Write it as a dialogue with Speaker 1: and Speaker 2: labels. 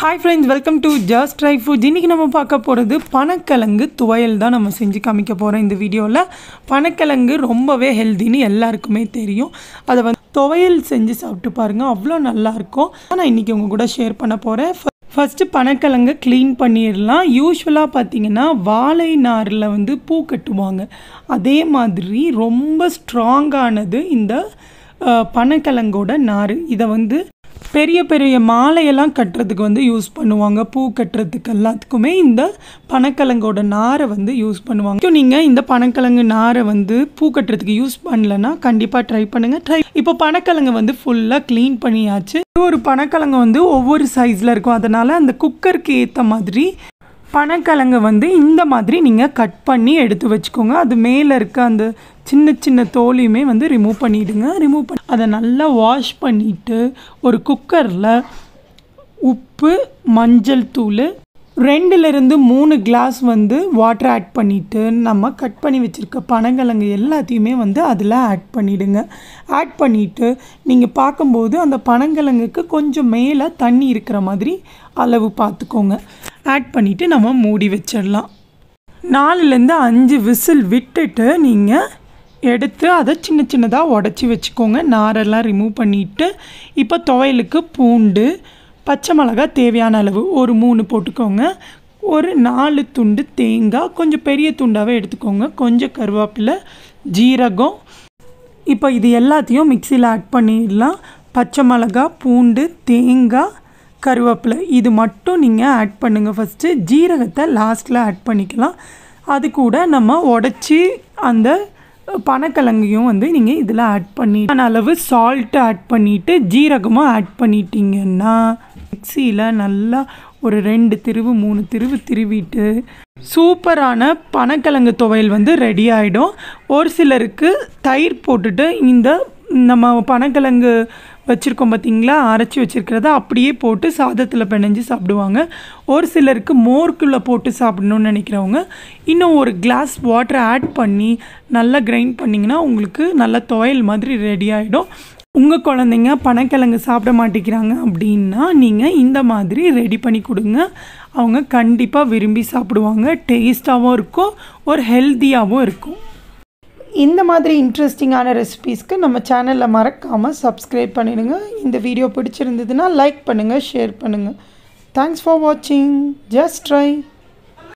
Speaker 1: hi friends welcome to just try food இன்றைக்கி நம்ம பார்க்க போகிறது பனக்கிழங்கு துவையல் தான் நம்ம செஞ்சு காமிக்க போகிறோம் இந்த வீடியோவில் பனக்கிழங்கு ரொம்பவே ஹெல்த்தின்னு எல்லாருக்குமே தெரியும் அதை வந்து துவையல் செஞ்சு சாப்பிட்டு பாருங்கள் அவ்வளோ நல்லாயிருக்கும் நான் இன்றைக்கி உங்கள் கூட ஷேர் பண்ண போகிறேன் ஃபஸ்ட்டு பனக்கிழங்கு க்ளீன் பண்ணிடலாம் யூஸ்வலாக பார்த்தீங்கன்னா வாழை நாரில் வந்து பூ கட்டுவாங்க அதே மாதிரி ரொம்ப ஸ்ட்ராங்கானது இந்த பனக்கிழங்கோட நார் இதை வந்து பெரிய பெரிய மாலையெல்லாம் கட்டுறதுக்கு வந்து யூஸ் பண்ணுவாங்க பூ கட்டுறதுக்கு எல்லாத்துக்குமே இந்த பனக்கலங்கோட நாரை வந்து யூஸ் பண்ணுவாங்க நீங்கள் இந்த பனக்கலங்கு நாரை வந்து பூ கட்டுறதுக்கு யூஸ் பண்ணலன்னா கண்டிப்பாக ட்ரை பண்ணுங்கள் ட்ரை இப்போ பனக்கலங்கை வந்து ஃபுல்லாக க்ளீன் பண்ணியாச்சு ஒரு பனக்கிழங்கு வந்து ஒவ்வொரு சைஸில் இருக்கும் அதனால் அந்த குக்கருக்கு ஏற்ற மாதிரி பனைக்கிழங்கு வந்து இந்த மாதிரி நீங்கள் கட் பண்ணி எடுத்து வச்சுக்கோங்க அது மேலே இருக்க அந்த சின்ன சின்ன தோலையுமே வந்து ரிமூவ் பண்ணிவிடுங்க ரிமூவ் பண்ணி அதை நல்லா வாஷ் பண்ணிவிட்டு ஒரு குக்கரில் உப்பு மஞ்சள் தூள் ரெண்டுலேருந்து மூணு கிளாஸ் வந்து வாட்டர் ஆட் பண்ணிவிட்டு நம்ம கட் பண்ணி வச்சுருக்க பனங்கிழங்கு எல்லாத்தையுமே வந்து அதில் ஆட் பண்ணிவிடுங்க ஆட் பண்ணிவிட்டு நீங்கள் பார்க்கும்போது அந்த பனங்கிழங்குக்கு கொஞ்சம் மேலே தண்ணி இருக்கிற மாதிரி அளவு பார்த்துக்கோங்க ஆட் பண்ணிவிட்டு நம்ம மூடி வச்சிடலாம் நாலுலேருந்து அஞ்சு விசில் விட்டுட்டு நீங்கள் எடுத்து அதை சின்ன சின்னதாக உடச்சி வச்சுக்கோங்க நாரெல்லாம் ரிமூவ் பண்ணிவிட்டு இப்போ துவையலுக்கு பூண்டு பச்சை மிளகா தேவையான அளவு ஒரு மூணு போட்டுக்கோங்க ஒரு நாலு துண்டு தேங்காய் கொஞ்சம் பெரிய துண்டாகவே எடுத்துக்கோங்க கொஞ்சம் கருவேப்பிலை ஜீரகம் இப்போ இது எல்லாத்தையும் மிக்சியில் ஆட் பண்ணிடலாம் பச்சை மிளகா பூண்டு தேங்காய் கருவேப்பிலை இது மட்டும் நீங்கள் ஆட் பண்ணுங்கள் ஃபஸ்ட்டு ஜீரகத்தை லாஸ்ட்டில் ஆட் பண்ணிக்கலாம் அது கூட நம்ம உடச்சி அந்த பனக்கிழங்கையும் வந்து நீங்கள் இதில் ஆட் பண்ணி அளவு சால்ட்டு ஆட் பண்ணிவிட்டு ஜீரகமும் ஆட் பண்ணிட்டீங்கன்னா மிக்சியில் நல்லா ஒரு ரெண்டு திருவு மூணு திருவு திருவிட்டு சூப்பரான பனக்கிழங்கு துவையல் வந்து ரெடி ஆகிடும் ஒரு சிலருக்கு தயிர் போட்டுட்டு இந்த நம்ம பனக்கிழங்கு வச்சுருக்கோம் பார்த்திங்களா அரைச்சி வச்சுருக்கிறத அப்படியே போட்டு சாதத்தில் பிணைஞ்சு சாப்பிடுவாங்க ஒரு சிலருக்கு மோர்க்குள்ளே போட்டு சாப்பிடணும்னு நினைக்கிறவங்க இன்னும் ஒரு கிளாஸ் வாட்டரை ஆட் பண்ணி நல்லா கிரைண்ட் பண்ணிங்கன்னா உங்களுக்கு நல்ல துவையல் மாதிரி ரெடி ஆகிடும் உங்கள் குழந்தைங்க பனக்கிழங்கு சாப்பிட மாட்டேங்கிறாங்க அப்படின்னா நீங்கள் இந்த மாதிரி ரெடி பண்ணி கொடுங்க அவங்க கண்டிப்பாக விரும்பி சாப்பிடுவாங்க டேஸ்ட்டாகவும் இருக்கும் ஒரு ஹெல்த்தியாகவும் இருக்கும் இந்த மாதிரி இன்ட்ரெஸ்டிங்கான ரெசிபீஸ்க்கு நம்ம சேனலில் மறக்காமல் சப்ஸ்கிரைப் பண்ணிடுங்க இந்த வீடியோ பிடிச்சிருந்ததுன்னா லைக் பண்ணுங்கள் ஷேர் பண்ணுங்கள் தேங்க்ஸ் ஃபார் வாட்சிங் ஜஸ்ட் ட்ரை